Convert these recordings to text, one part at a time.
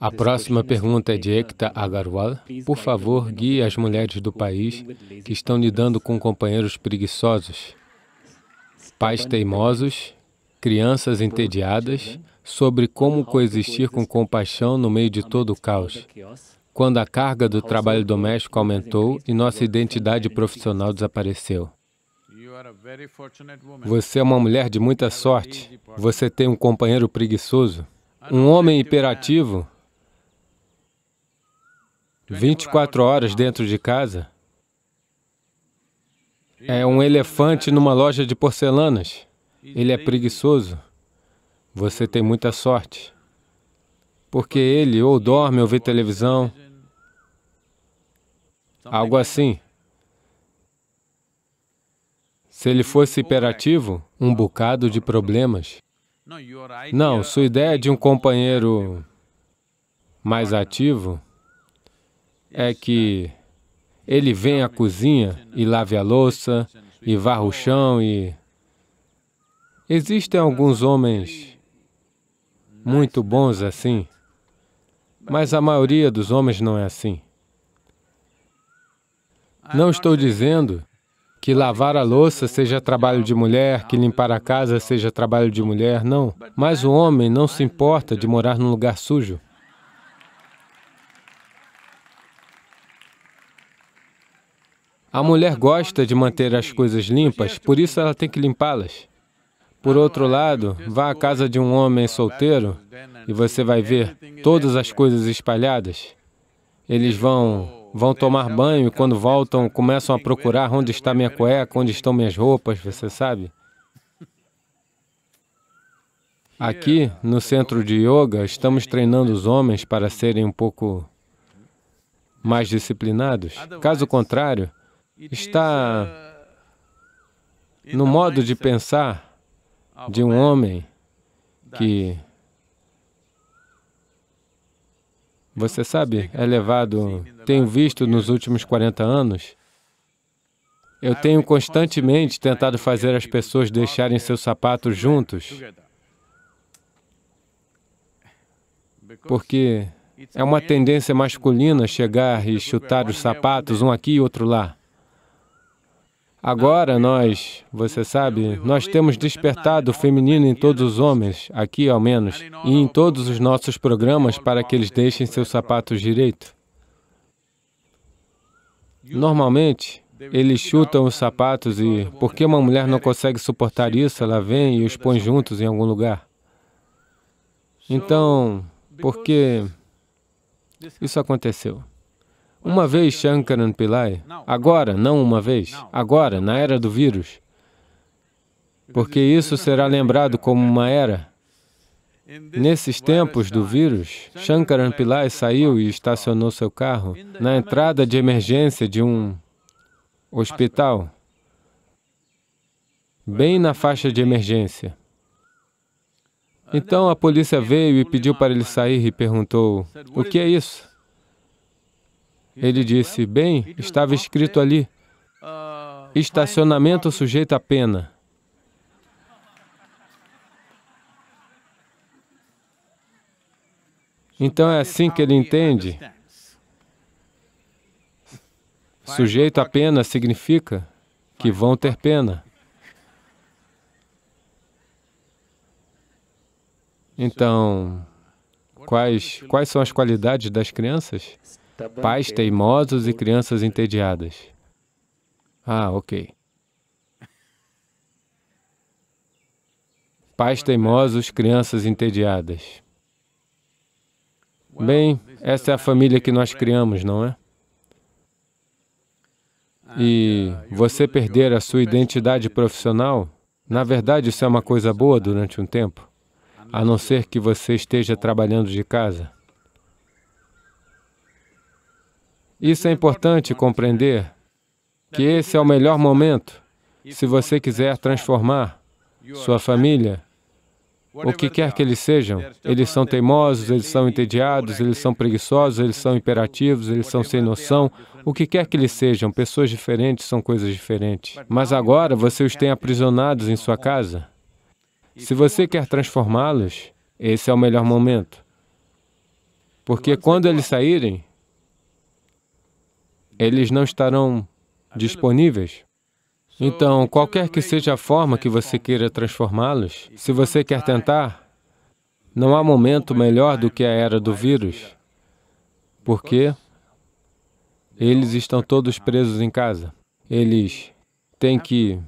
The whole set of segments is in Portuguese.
A próxima pergunta é de uh, Ekta Agarwal. Por favor, guie as mulheres do país que estão lidando com companheiros preguiçosos, pais teimosos, crianças entediadas, sobre como coexistir com compaixão no meio de todo o caos. Quando a carga do trabalho doméstico aumentou e nossa identidade profissional desapareceu. Você é uma mulher de muita sorte. Você tem um companheiro preguiçoso. Um homem hiperativo 24 horas dentro de casa. É um elefante numa loja de porcelanas. Ele é preguiçoso. Você tem muita sorte. Porque ele ou dorme ou vê televisão, algo assim. Se ele fosse hiperativo, um bocado de problemas. Não, sua ideia de um companheiro mais ativo é que ele vem à cozinha e lave a louça, e varra o chão, e... Existem alguns homens muito bons assim, mas a maioria dos homens não é assim. Não estou dizendo que lavar a louça seja trabalho de mulher, que limpar a casa seja trabalho de mulher, não. Mas o homem não se importa de morar num lugar sujo. A mulher gosta de manter as coisas limpas, por isso ela tem que limpá-las. Por outro lado, vá à casa de um homem solteiro e você vai ver todas as coisas espalhadas. Eles vão vão tomar banho e quando voltam começam a procurar onde está minha cueca, onde estão minhas roupas, você sabe? Aqui, no centro de yoga, estamos treinando os homens para serem um pouco mais disciplinados. Caso contrário, está ah, no modo de pensar de um homem que, você sabe, é levado, assim, tenho visto nos últimos 40 anos, eu ah, tenho constantemente é tentado fazer é as pessoas deixarem é seus sapatos juntos, porque é uma tendência masculina chegar e chutar os sapatos, um aqui e outro lá. Agora nós, você sabe, nós temos despertado o feminino em todos os homens, aqui ao menos, e em todos os nossos programas para que eles deixem seus sapatos direito. Normalmente, eles chutam os sapatos e, porque uma mulher não consegue suportar isso, ela vem e os põe juntos em algum lugar. Então, porque isso aconteceu. Uma vez Shankaran Pillai, agora, não uma vez, agora, na era do vírus, porque isso será lembrado como uma era. Nesses tempos do vírus, Shankaran Pillai saiu e estacionou seu carro na entrada de emergência de um hospital, bem na faixa de emergência. Então a polícia veio e pediu para ele sair e perguntou, o que é isso? Ele disse: Bem, estava escrito ali, estacionamento sujeito à pena. Então é assim que ele entende. Sujeito à pena significa que vão ter pena. Então, quais, quais são as qualidades das crianças? pais teimosos e crianças entediadas. Ah, ok. Pais teimosos, crianças entediadas. Bem, essa é a família que nós criamos, não é? E você perder a sua identidade profissional, na verdade isso é uma coisa boa durante um tempo, a não ser que você esteja trabalhando de casa. Isso é importante compreender que esse é o melhor momento se você quiser transformar sua família, o que quer que eles sejam. Eles são teimosos, eles são entediados, eles são preguiçosos, eles são imperativos, eles são sem noção, o que quer que eles sejam. Pessoas diferentes são coisas diferentes. Mas agora você os tem aprisionados em sua casa. Se você quer transformá-los, esse é o melhor momento. Porque quando eles saírem, eles não estarão disponíveis. Então, qualquer que seja a forma que você queira transformá-los, se você quer tentar, não há momento melhor do que a era do vírus, porque eles estão todos presos em casa. Eles têm que...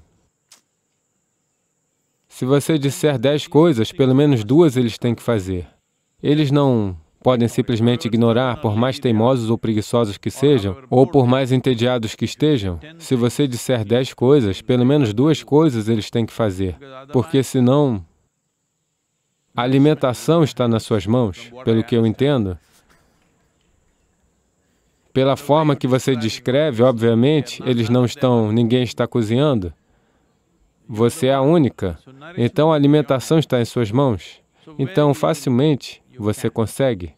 Se você disser dez coisas, pelo menos duas eles têm que fazer. Eles não podem simplesmente ignorar, por mais teimosos ou preguiçosos que sejam, ou por mais entediados que estejam. Se você disser dez coisas, pelo menos duas coisas eles têm que fazer, porque senão a alimentação está nas suas mãos, pelo que eu entendo. Pela forma que você descreve, obviamente, eles não estão, ninguém está cozinhando. Você é a única. Então a alimentação está em suas mãos. Então, facilmente, você consegue.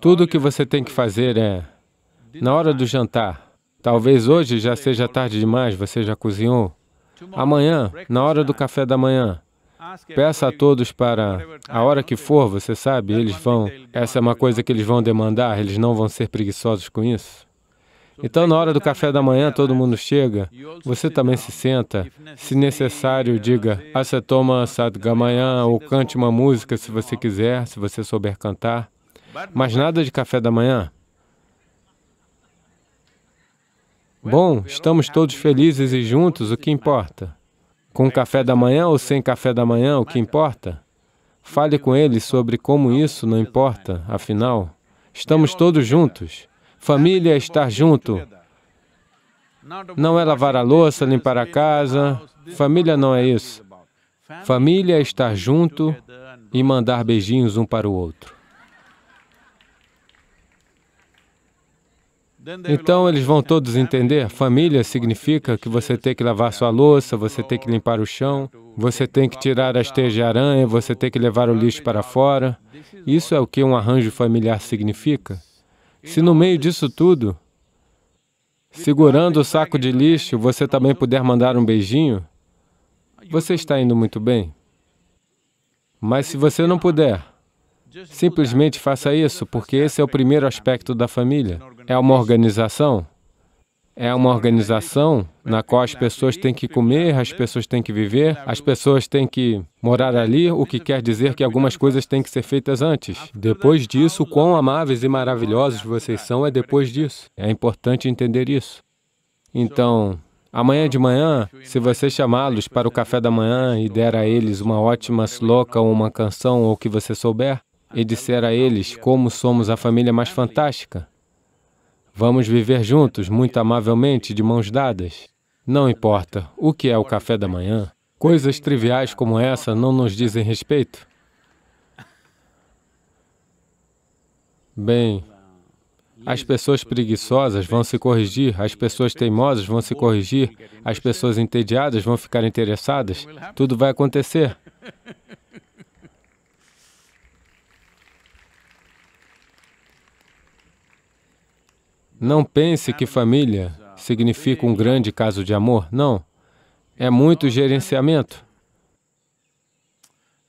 Tudo o que você tem que fazer é, na hora do jantar, talvez hoje já seja tarde demais, você já cozinhou. Amanhã, na hora do café da manhã, peça a todos para, a hora que for, você sabe, eles vão, essa é uma coisa que eles vão demandar, eles não vão ser preguiçosos com isso. Então, na hora do café da manhã, todo mundo chega, você também se senta. Se necessário, diga Acetoma Satgamanha ou cante uma música se você quiser, se você souber cantar. Mas nada de café da manhã. Bom, estamos todos felizes e juntos, o que importa? Com café da manhã ou sem café da manhã, o que importa? Fale com ele sobre como isso não importa, afinal, estamos todos juntos. Família é estar junto. Não é lavar a louça, limpar a casa. Família não é isso. Família é estar junto e mandar beijinhos um para o outro. Então eles vão todos entender, família significa que você tem que lavar sua louça, você tem que limpar o chão, você tem que tirar as teias de aranha, você tem que levar o lixo para fora. Isso é o que um arranjo familiar significa. Se no meio disso tudo, segurando o saco de lixo, você também puder mandar um beijinho, você está indo muito bem. Mas se você não puder, simplesmente faça isso, porque esse é o primeiro aspecto da família. É uma organização é uma organização na qual as pessoas têm que comer, as pessoas têm que viver, as pessoas têm que morar ali, o que quer dizer que algumas coisas têm que ser feitas antes. Depois disso, quão amáveis e maravilhosos vocês são é depois disso. É importante entender isso. Então, amanhã de manhã, se você chamá-los para o café da manhã e der a eles uma ótima sloka ou uma canção ou o que você souber, e disser a eles como somos a família mais fantástica, Vamos viver juntos, muito amavelmente, de mãos dadas. Não importa o que é o café da manhã, coisas triviais como essa não nos dizem respeito. Bem, as pessoas preguiçosas vão se corrigir, as pessoas teimosas vão se corrigir, as pessoas entediadas vão ficar interessadas, tudo vai acontecer. Não pense que família significa um grande caso de amor, não. É muito gerenciamento.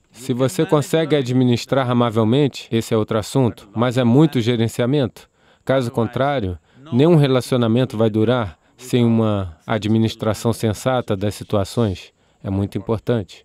Se você consegue administrar amavelmente, esse é outro assunto, mas é muito gerenciamento. Caso contrário, nenhum relacionamento vai durar sem uma administração sensata das situações. É muito importante.